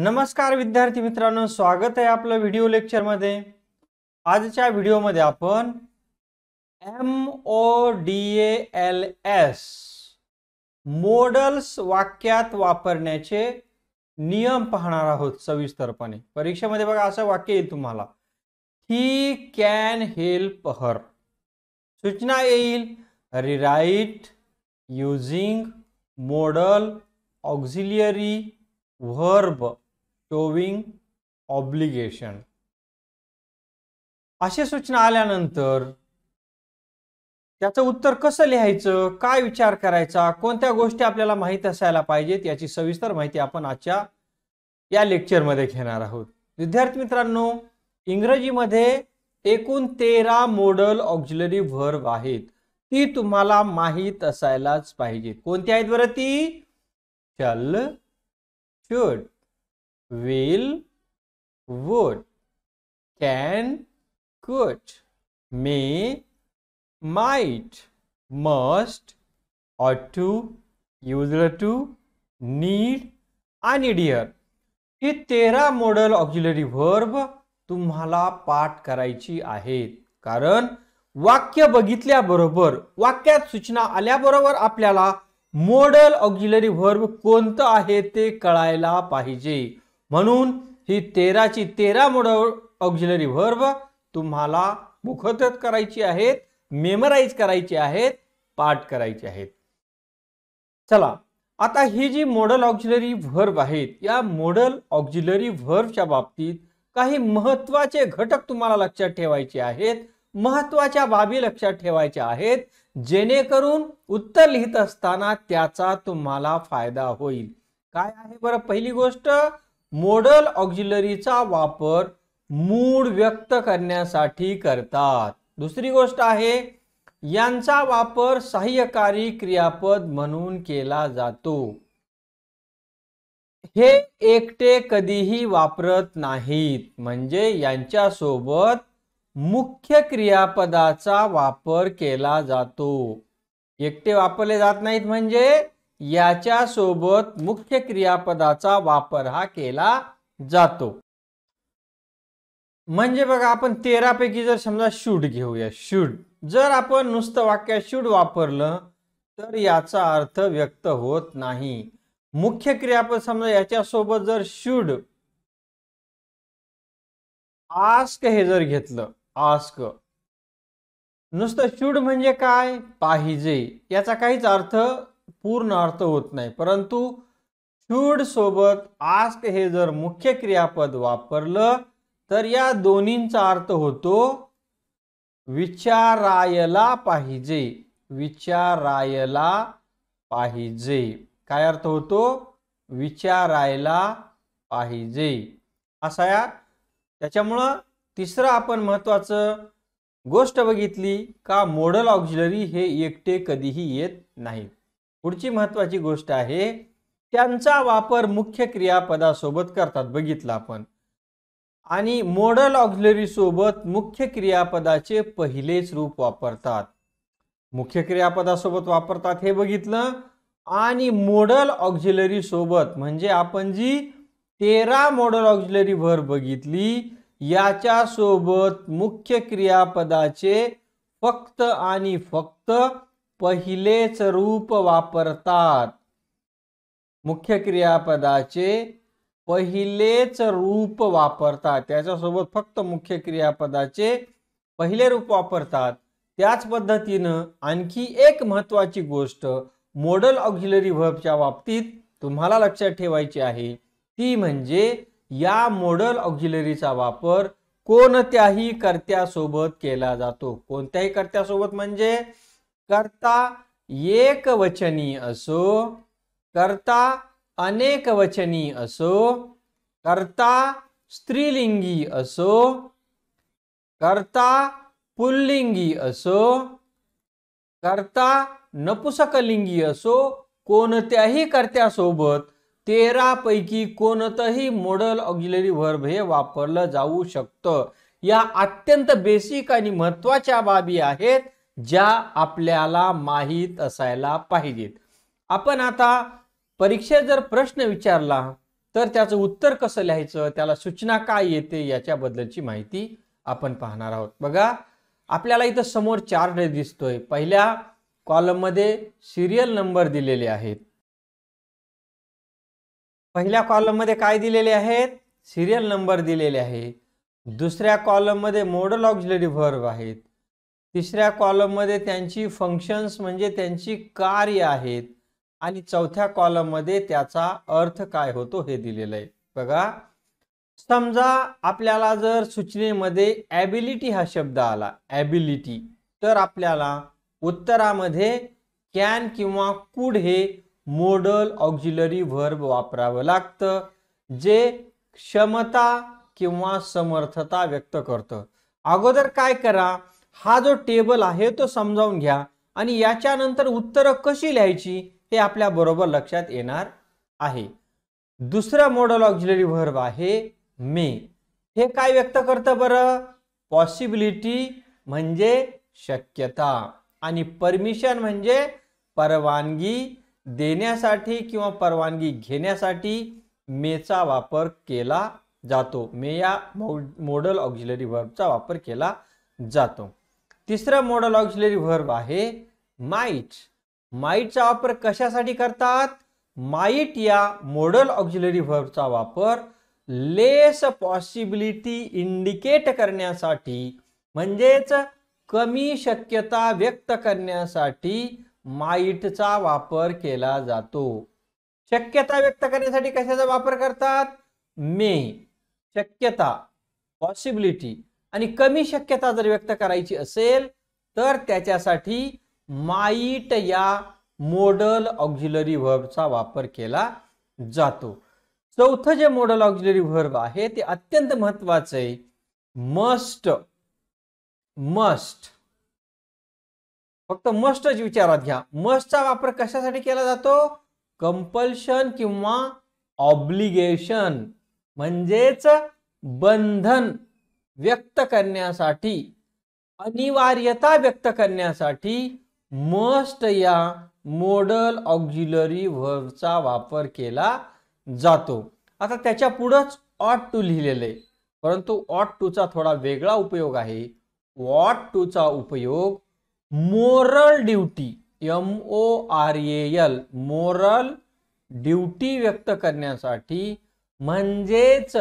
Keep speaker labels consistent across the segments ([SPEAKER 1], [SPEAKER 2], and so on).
[SPEAKER 1] नमस्कार विद्यार्थी मित्रांनो स्वागत आहे आपलं व्हिडिओ लेक्चरमध्ये आजच्या व्हिडिओमध्ये आपण M O D L S models वाक्यात वापरण्याचे नियम पाहणार आहोत सविस्तरपणे परीक्षेमध्ये बघा असं वाक्य येईल तुम्हाला ही कॅन हेल्प हर सूचना येईल रिराईट युझिंग मोडल ऑक्झिलियरी व्हर्ब टोविंग ऑब्लिगेशन अशी सूचना आल्यानंतर त्याचं उत्तर कसं लिहायचं काय विचार करायचा कोणत्या गोष्टी आपल्याला माहीत असायला पाहिजेत याची सविस्तर माहिती आपण आजच्या या लेक्चरमध्ये घेणार आहोत विद्यार्थी मित्रांनो इंग्रजीमध्ये एकूण तेरा मॉडल ऑक्झिलरी व्हर्ब आहेत ती तुम्हाला माहीत असायलाच पाहिजे कोणती आहेत बरं ती shall will, would, can, could, may, might, must, ought to, used to, need आणि डिअर हे तेरा मॉडल ऑक्झिलरी व्हर्ब तुम्हाला पाठ करायची आहेत कारण वाक्य बघितल्याबरोबर वाक्यात सूचना आल्याबरोबर आपल्याला मॉडल ऑक्झिलरी व्हर्ब कोणतं आहे ते कळायला पाहिजे म्हणून ही तेराची तेरा मोडल ऑक्झिलरी व्हर्ब तुम्हाला मुखतत करायची आहेत मेमराईज करायची आहेत पाठ करायचे आहेत चला आता ही जी मॉडल ऑक्झिलरी व्हर्ब आहेत या मॉडल ऑक्झिलरी व्हर्बच्या बाबतीत काही महत्वाचे घटक तुम्हाला लक्षात ठेवायचे आहेत महत्वाच्या बाबी लक्षात ठेवायच्या आहेत जेणेकरून उत्तर लिहित असताना त्याचा तुम्हाला फायदा होईल काय आहे बरं पहिली गोष्ट मोडल ऑक्झिलरीचा वापर मूड व्यक्त करण्यासाठी करतात दुसरी गोष्ट आहे यांचा वापर सहाय्यकारी क्रियापद म्हणून केला जातो हे एकटे कधीही वापरत नाहीत म्हणजे यांच्यासोबत मुख्य क्रियापदाचा वापर केला जातो एकटे वापरले जात नाहीत म्हणजे याच्या सोबत मुख्य क्रियापदाचा वापर हा केला जातो म्हणजे बघा आपण तेरापैकी जर समजा शूड घेऊया शूड जर आपण नुसतं वाक्य शूड वापरलं तर याचा अर्थ व्यक्त होत नाही मुख्य क्रियापद समजा याच्यासोबत जर शूड आस्क हे जर घेतलं आस्क नुसतं शूड म्हणजे काय पाहिजे याचा काहीच अर्थ पूर्ण अर्थ होत नाही परंतु शूड सोबत आस्क हे जर मुख्य क्रियापद वापरलं तर या दोन्हींचा अर्थ होतो विचारायला पाहिजे विचारायला पाहिजे काय अर्थ होतो विचारायला पाहिजे असा या त्याच्यामुळं तिसरं आपण महत्त्वाचं गोष्ट बघितली का मॉडल ऑक्झिलरी हे एकटे कधीही येत नाहीत पुढची महत्वाची गोष्ट आहे त्यांचा वापर मुख्य क्रियापदासोबत करतात बघितलं आपण आणि मॉडल ऑक्झिलरी सोबत मुख्य क्रियापदाचे पहिलेच रूप वापरतात मुख्य क्रियापदासोबत वापरतात हे बघितलं आणि मॉडल ऑक्झिलरी सोबत म्हणजे आपण जी तेरा मॉडल ऑक्झिलरी भर बघितली याच्या सोबत मुख्य क्रियापदाचे फक्त आणि फक्त पहिलेच रूप वापरतात मुख्य क्रियापदाचे पहिलेच रूप वापरतात त्याच्यासोबत फक्त मुख्य क्रियापदाचे पहिले रूप वापरतात त्याच पद्धतीनं आणखी एक महत्वाची गोष्ट मॉडल ऑक्झिलरी व्हर्बच्या बाबतीत तुम्हाला लक्षात ठेवायची आहे ती म्हणजे या मॉडल ऑक्झिलरीचा वापर कोणत्याही कर्त्यासोबत केला जातो कोणत्याही कर्त्यासोबत म्हणजे कर्ता एकवचनी असो करता अनेक वचनी असो करता स्त्रीलिंगी असो करता पुल्लिंगी असो करता नपुसकलिंगी असो कोणत्याही कर्त्यासोबत तेरापैकी कोणतंही मॉडल ऑक्झिलरी वर्ब हे वापरलं जाऊ शकतं या अत्यंत बेसिक आणि महत्वाच्या बाबी आहेत ज्या आपल्याला माहीत असायला पाहिजेत आपण आता परीक्षेत जर प्रश्न विचारला तर त्याचं उत्तर कसं लिहायचं त्याला सूचना काय येते याच्याबद्दलची माहिती आपण पाहणार आहोत बघा आपल्याला इथं समोर चार्ट दिसतोय पहिल्या कॉलममध्ये सिरियल नंबर दिलेले आहेत पहिल्या कॉलममध्ये काय दिलेले आहेत सिरियल नंबर दिलेले आहे दुसऱ्या कॉलममध्ये मॉडल ऑक्झिलरी व्हर्ब आहेत तिसऱ्या कॉलममध्ये त्यांची फंक्शन्स म्हणजे त्यांची कार्य आहेत आणि चौथ्या कॉलममध्ये त्याचा अर्थ काय होतो हे दिलेलं आहे बघा समजा आपल्याला जर सूचनेमध्ये ॲबिलिटी हा शब्द आला ॲबिलिटी तर आपल्याला उत्तरामध्ये कॅन किंवा कुड हे मोडल ऑक्झिलरी व्हर्ब वापरावं लागतं जे क्षमता किंवा समर्थता व्यक्त करतं अगोदर काय करा हा जो टेबल आहे तो समजावून घ्या आणि याच्यानंतर उत्तरं कशी लिहायची हे आपल्याबरोबर लक्षात येणार आहे दुसरा मॉडल ऑक्झिलरी व्हर्ब आहे मे हे काय व्यक्त करतं बरं पॉसिबिलिटी म्हणजे शक्यता आणि परमिशन म्हणजे परवानगी देण्यासाठी किंवा परवानगी घेण्यासाठी मेचा वापर केला जातो मे या मॉडल ऑक्झिलरी व्हर्बचा वापर केला जातो तिसरं मॉडल ऑक्झिलरी व्हर्ब आहे माईट माईटचा वापर कशासाठी करतात माईट या मॉडल ऑक्झिलरी व्हर्बचा वापर लेस पॉसिबिलिटी इंडिकेट करण्यासाठी म्हणजेच कमी शक्यता व्यक्त करण्यासाठी माईटचा वापर केला जातो शक्यता व्यक्त करण्यासाठी कशाचा वापर करतात मे शक्यता पॉसिबिलिटी आणि कमी शक्यता जर व्यक्त करायची असेल तर त्याच्यासाठी माईट या मोडल ऑक्झिलरी व्हर्बचा वापर केला जातो चौथं जे मोडल ऑक्झिलरी व्हर्ब आहे ते अत्यंत महत्वाचं आहे मस्ट मस्ट फक्त मस्टच विचारात घ्या मस्टचा वापर कशासाठी केला जातो कंपल्शन किंवा ऑब्लिगेशन म्हणजेच बंधन व्यक्त करण्यासाठी अनिवार्यता व्यक्त करण्यासाठी मस्ट या मोडल ऑक्झिलरी व्हर्बचा वापर केला जातो आता त्याच्या पुढंच ऑट टू लिहिलेलं आहे परंतु ऑट टूचा थोडा वेगळा उपयोग आहे ऑट टूचा उपयोग moral duty M O R A L moral duty व्यक्त करण्यासाठी म्हणजेच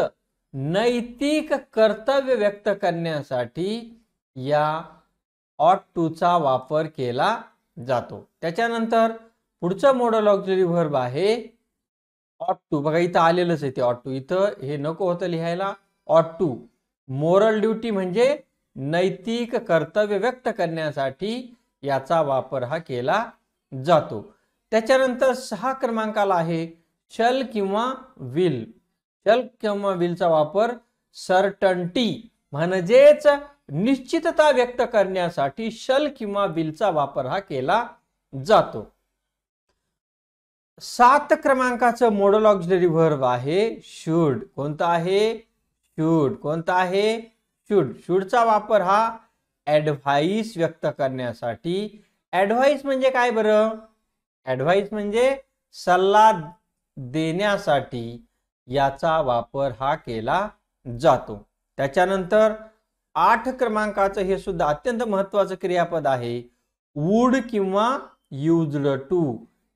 [SPEAKER 1] नैतिक कर्तव्य व्यक्त करण्यासाठी या ऑट टूचा वापर केला जातो त्याच्यानंतर पुढचं मॉडल ऑक्झरी व्हर्ब आहे ऑट टू बघा इथं आलेलंच आहे ते ऑट टू इथं हे नको होतं लिहायला ऑट टू मोरल ड्युटी म्हणजे नैतिक कर्तव्य व्यक्त करण्यासाठी याचा वापर हा केला जातो त्याच्यानंतर सहा क्रमांकाला आहे शल किंवा विल शल किंवा विलचा वापर सर्टन्टी म्हणजेच निश्चितता व्यक्त करण्यासाठी शल किंवा विलचा वापर हा केला जातो सात क्रमांकाचं मॉडल ऑक्झिलरी व्हर्ब आहे शूड कोणता आहे शूड कोणता आहे शूड शूडचा वापर हा ऍडव्हाइस व्यक्त करण्यासाठी ऍडव्हाइस म्हणजे काय बरं ऍडव्हाइस म्हणजे सल्ला देण्यासाठी याचा वापर हा केला जातो त्याच्यानंतर आठ क्रमांकाचं हे सुद्धा अत्यंत महत्वाचं क्रियापद आहे वूड किंवा युजड टू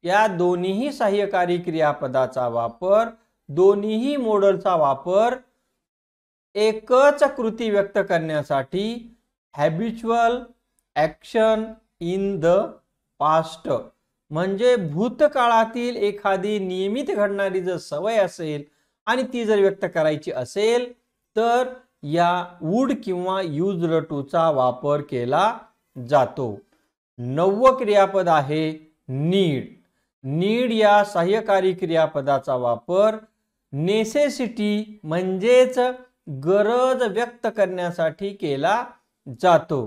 [SPEAKER 1] या दोन्हीही सहाय्यकारी क्रियापदाचा वापर दोन्हीही मोडलचा वापर एकच कृती व्यक्त करण्यासाठी habitual action in the past म्हणजे भूतकाळातील एखादी नियमित घडणारी जर सवय असेल आणि ती जर व्यक्त करायची असेल तर या वूड किंवा यूज टूचा वापर केला जातो नववं क्रियापद आहे नीड नीड या सहाय्यकारी क्रियापदाचा वापर नेसेसिटी म्हणजेच गरज व्यक्त करण्यासाठी केला जातो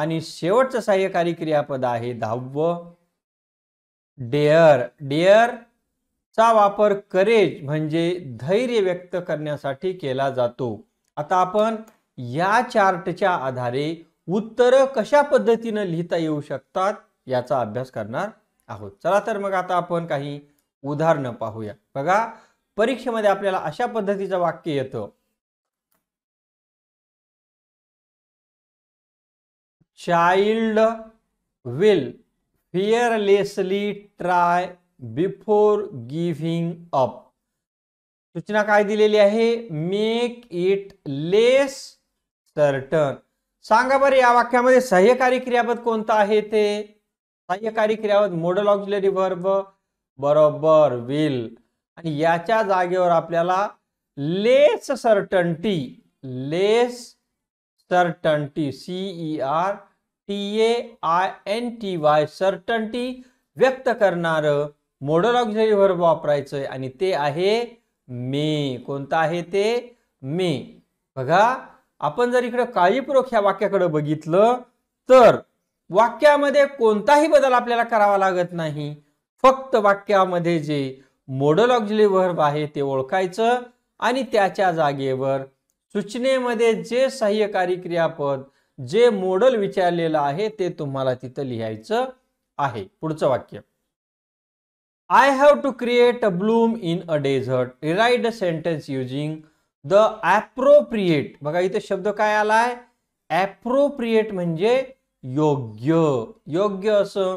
[SPEAKER 1] आणि शेवटचं सहाय्यकारी क्रियापद आहे दहावं डेअर डेअर चा वापर करेज म्हणजे धैर्य व्यक्त करण्यासाठी केला जातो आता आपण या चार्टच्या आधारे उत्तरं कशा पद्धतीनं लिहिता येऊ शकतात याचा अभ्यास करणार आहोत चला तर मग आता आपण काही उदाहरणं पाहूया बघा परीक्षेमध्ये आपल्याला अशा पद्धतीचं वाक्य येतं child will fearlessly try before giving up सूचना काय दिलेली आहे मेक इट लेस सर्टन सांगा बरं या वाक्यामध्ये सहकारी क्रियापद कोणतं आहे ते सहाय्यकारी क्रियापद मॉडल ऑक्झिलरी वर्ब बरोबर विल आणि याच्या जागेवर आपल्याला less certainty less certainty C E R T A I N T Y certainty व्यक्त करणारं मोडल ऑक्झिलरी वर्ब वापरायचं आहे आणि ते आहे मे कोणतं आहे ते मे बघा आपण जर इकडं काळीपूर्वक ह्या वाक्याकडे बघितलं तर वाक्यामध्ये कोणताही बदल आपल्याला करावा लागत नाही फक्त वाक्यामध्ये जे मोडल ऑक्झिलरी वर्ब आहे ते ओळखायचं आणि त्याच्या जागेवर सूचनेमध्ये जे सहाय्यकारी क्रियापद जे मोडल विचारलेलं आहे ते तुम्हाला तिथं लिहायचं आहे पुढचं वाक्य I have to create a bloom in a desert. Rewrite a sentence using the appropriate. बघा इथे शब्द काय आलाय ॲप्रोप्रिएट म्हणजे योग्य योग्य असं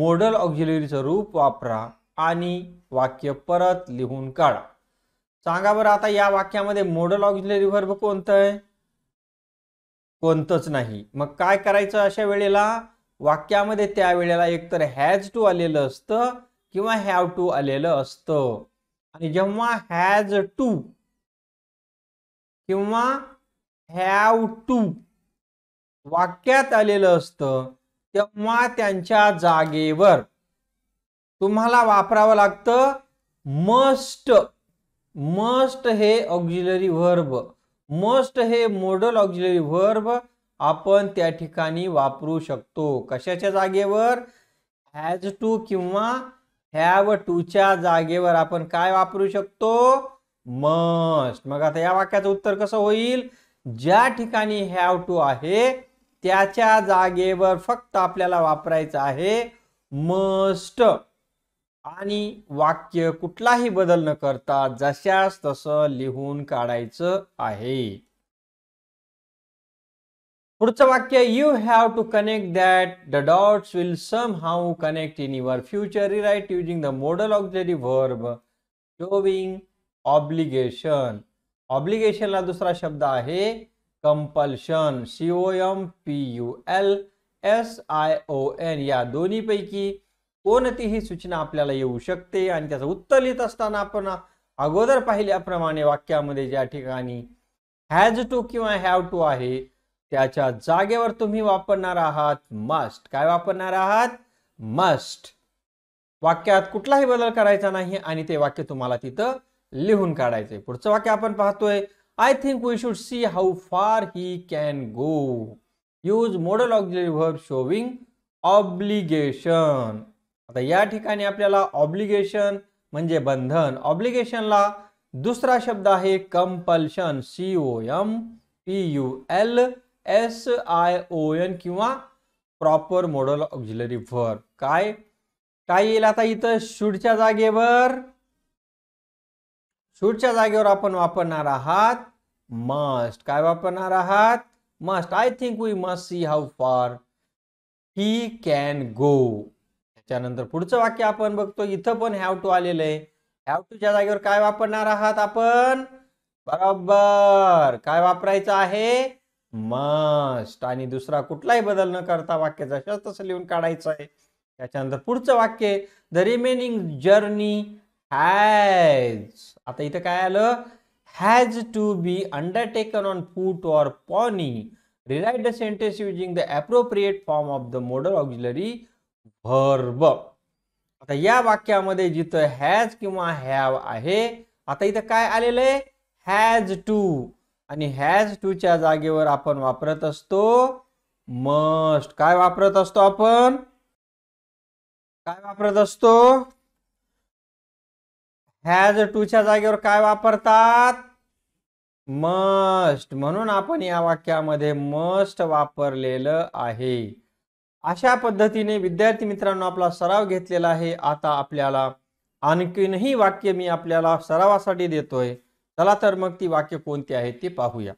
[SPEAKER 1] मॉडल ऑक्झिलरीचं रूप वापरा आणि वाक्य परत लिहून काढा सांगा बरं आता या वाक्यामध्ये मॉडल ऑक्झिलरी वर्ब कोणतं आहे कोणतंच नाही मग काय करायचं अशा वेळेला वाक्यामध्ये त्यावेळेला एकतर हॅज टू आलेलं असतं किंवा हॅव टू आलेलं असतं आणि जेव्हा हॅज टू किंवा हॅव टू वाक्यात आलेलं असतं तेव्हा त्यांच्या जागेवर तुम्हाला वापरावं लागतं मस्ट मस्ट हे ऑक्झिलरी व्हर्ब मस्ट हे मॉडल ऑक्झिलरी व्हर्ब आपण त्या ठिकाणी वापरू शकतो कशाच्या जागेवर हॅज टू किंवा हॅव टूच्या जागेवर आपण काय वापरू शकतो मस्ट मग आता या वाक्याचं उत्तर कसं होईल ज्या ठिकाणी हॅव टू आहे त्याच्या जागेवर फक्त आपल्याला वापरायचं आहे मस्ट आणि वाक्य कुठलाही बदल न करता जशास तसं लिहून काढायचं आहे पुढचं वाक्य you have to connect that the dots will somehow connect in your future right using the modal auxiliary verb showing obligation ऑब्लिगेशनला दुसरा शब्द आहे compulsion C O M P U L S I O N या दोन्हीपैकी कोणतीही सूचना आपल्याला येऊ शकते आणि त्याचं उत्तर लिहित असताना आपण अगोदर पाहिल्याप्रमाणे वाक्यामध्ये ज्या ठिकाणी हॅज टू किंवा हॅव टू आहे त्याच्या जागेवर तुम्ही वापरणार आहात मस्ट काय वापरणार आहात मस्ट वाक्यात कुठलाही बदल करायचा नाही आणि ते वाक्य तुम्हाला तिथं लिहून काढायचंय पुढचं वाक्य आपण पाहतोय I think we should see how far he can go use modal auxiliary showing obligation आता या ठिकाणी आपल्याला ऑब्लिगेशन म्हणजे बंधन ऑब्लिगेशनला दुसरा शब्द आहे compulsion C O M P U L S I O N किंवा प्रॉपर मॉडल ऑक्झिलरी फॉर काय काय येईल आता इथं शूडच्या जागेवर शूटच्या जागेवर आपण वापरणार आहात मस्ट काय वापरणार आहात must I think we must see how far he can गो त्याच्यानंतर पुढचं वाक्य आपण बघतो इथं पण हॅव टू आलेलं आहे हॅव टूच्या जागेवर काय वापरणार आहात आपण बरोबर काय वापरायचं आहे मस्ट आणि दुसरा कुठलाही बदल न करता वाक्याचा तसं लिहून काढायचं आहे त्याच्यानंतर पुढचं वाक्य द रिमेनिंग जर्नी हॅज आता इथं काय आलं has to be undertaken on foot or pony rewrite the sentence using the appropriate form of the modal auxiliary verb आता या वाक्यामध्ये जिथं हॅज किंवा हॅव आहे आता इथं काय आलेलं आहे हॅज टू आणि हॅज टूच्या जागेवर आपण वापरत असतो मस्ट काय वापरत असतो आपण काय वापरत असतो हॅज टूच्या जागेवर काय वापरतात मस्ट म्हणून आपण या वाक्यामध्ये मस्ट वापरलेलं आहे अशा पद्धतीने विद्यार्थी मित्रांनो आपला सराव घेतलेला आहे आता आपल्याला आणखीनही वाक्य मी आपल्याला सरावासाठी देतोय चला तर मग ती वाक्य कोणती आहेत ते पाहूया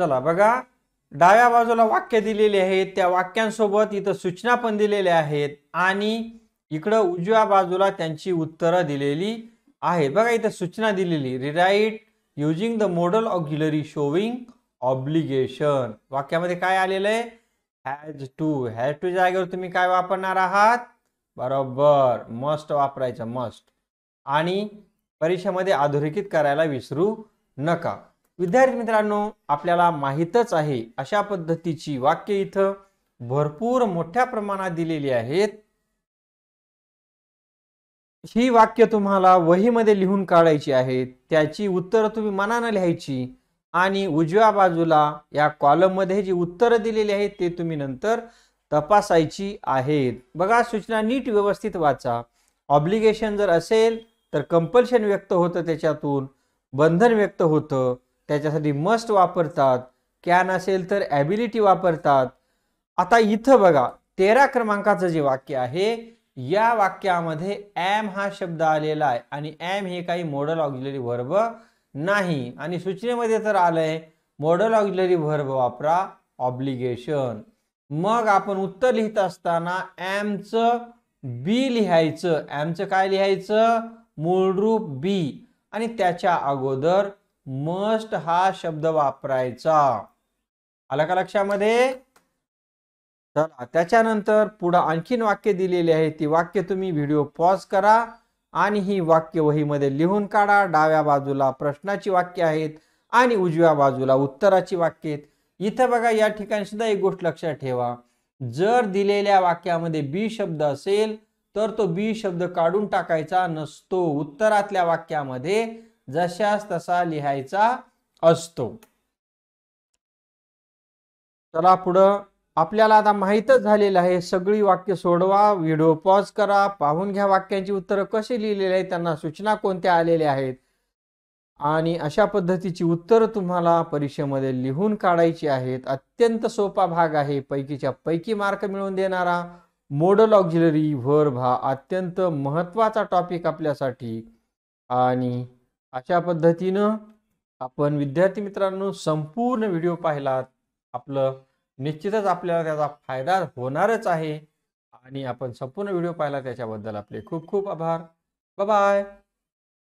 [SPEAKER 1] चला बघा डाव्या बाजूला वाक्य दिलेली आहेत त्या वाक्यांसोबत इथं सूचना पण दिलेल्या आहेत आणि इकडं उजव्या बाजूला त्यांची उत्तरं दिलेली आहेत बघा इथं सूचना दिलेली rewrite using the modal auxiliary showing obligation वाक्यामध्ये काय आलेलं आहे हॅज टू हॅज टू जागेवर तुम्ही काय वापरणार आहात बरोबर मस्ट वापरायचं मस्ट आणि परीक्षेमध्ये अधोरेखित करायला विसरू नका विद्यार्थी मित्रांनो आपल्याला माहीतच आहे अशा पद्धतीची वाक्य इथं भरपूर मोठ्या प्रमाणात दिलेली आहेत ही वाक्य तुम्हाला वहीमध्ये लिहून काढायची आहेत त्याची उत्तरं तुम्ही मनानं लिहायची आणि उजव्या बाजूला या कॉलममध्ये जी उत्तरं दिलेली आहेत ते तुम्ही नंतर तपासायची आहेत बघा सूचना नीट व्यवस्थित वाचा ऑब्लिगेशन जर असेल तर कंपल्शन व्यक्त होतं त्याच्यातून बंधन व्यक्त होतं त्याच्यासाठी मस्ट वापरतात कॅन असेल तर ॲबिलिटी वापरतात आता इथं बघा तेरा क्रमांकाचं जे वाक्य आहे या वाक्यामध्ये ॲम हा शब्द आलेला आहे आणि ॲम हे काही मॉडल ऑक्झिलरी वर्ब नाही आणि सूचनेमध्ये तर आलंय मॉडल ऑक्झिलरी वर्ब वापरा ऑब्लिगेशन मग आपण उत्तर लिहित असताना ॲमचं बी लिहायचं ॲमचं काय लिहायचं मूळरूप बी आणि त्याच्या अगोदर मस्ट हा शब्द वापरायचा आला का लक्षामध्ये चला त्याच्यानंतर पुढं आणखीन वाक्य दिलेली आहे ती वाक्य तुम्ही व्हिडिओ पॉज करा आणि ही वाक्य वहीमध्ये लिहून काढा डाव्या बाजूला प्रश्नाची वाक्य आहेत आणि उजव्या बाजूला उत्तराची वाक्य आहेत इथं बघा या ठिकाणी सुद्धा एक गोष्ट लक्षात ठेवा जर दिलेल्या वाक्यामध्ये बी शब्द असेल तर तो बी शब्द काढून टाकायचा नसतो उत्तरातल्या वाक्यामध्ये जशास तसा लिहायचा असतो चला पुढं आपल्याला आता माहीतच झालेलं आहे सगळी वाक्य सोडवा व्हिडिओ पॉज करा पाहून घ्या वाक्यांची उत्तरं कशी लिहिलेली आहेत त्यांना सूचना कोणत्या आलेल्या आहेत आणि अशा पद्धतीची उत्तरं तुम्हाला परीक्षेमध्ये लिहून काढायची आहेत अत्यंत सोपा भाग आहे पैकीच्या पैकी मार्क मिळवून देणारा मोडल ऑक्झिलरी वर्ब हा अत्यंत महत्त्वाचा टॉपिक आपल्यासाठी आणि अशा पद्धतीनं आपण विद्यार्थी मित्रांनो संपूर्ण व्हिडिओ पाहिलात आपलं निश्चितच आपल्याला त्याचा फायदा होणारच आहे आणि आपण संपूर्ण व्हिडिओ पाहिला त्याच्याबद्दल आपले खूप खूप आभार बाय